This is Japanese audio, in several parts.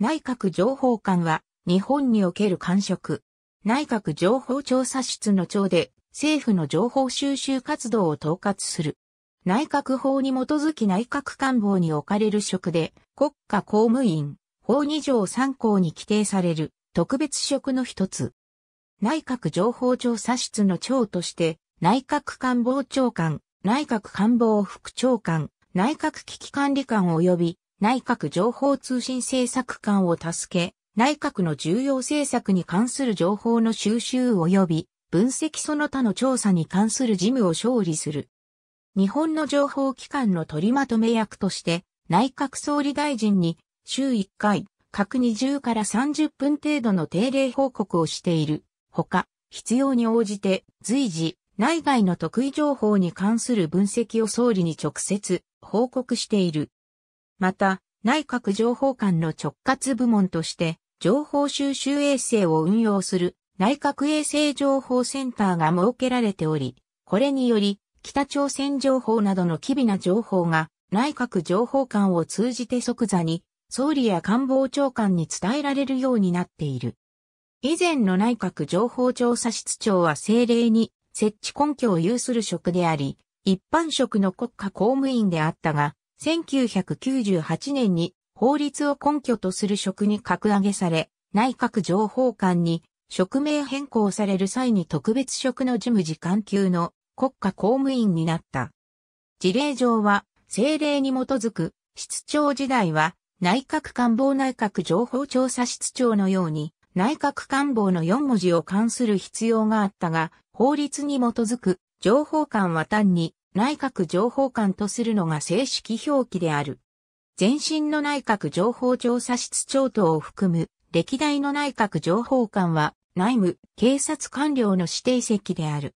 内閣情報官は、日本における官職。内閣情報調査室の長で、政府の情報収集活動を統括する。内閣法に基づき内閣官房に置かれる職で、国家公務員、法2条3項に規定される特別職の一つ。内閣情報調査室の長として、内閣官房長官、内閣官房副長官、内閣危機管理官及び内閣情報通信政策官を助け、内閣の重要政策に関する情報の収集及び分析その他の調査に関する事務を勝利する。日本の情報機関の取りまとめ役として、内閣総理大臣に週1回、各20から30分程度の定例報告をしている。ほか、必要に応じて随時、内外の得意情報に関する分析を総理に直接報告している。また、内閣情報官の直轄部門として、情報収集衛星を運用する内閣衛星情報センターが設けられており、これにより、北朝鮮情報などの機微な情報が内閣情報官を通じて即座に総理や官房長官に伝えられるようになっている。以前の内閣情報調査室長は政令に設置根拠を有する職であり、一般職の国家公務員であったが、1998年に法律を根拠とする職に格上げされ、内閣情報官に職名変更される際に特別職の事務次官級の国家公務員になった。事例上は、政令に基づく、室長時代は、内閣官房内閣情報調査室長のように、内閣官房の4文字を関する必要があったが、法律に基づく、情報官は単に、内閣情報官とするのが正式表記である。前身の内閣情報調査室長等を含む歴代の内閣情報官は内務、警察官僚の指定席である。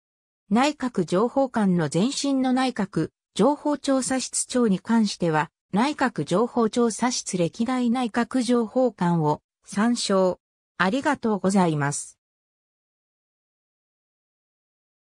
内閣情報官の前身の内閣情報調査室長に関しては内閣情報調査室歴代内閣情報官を参照。ありがとうございます。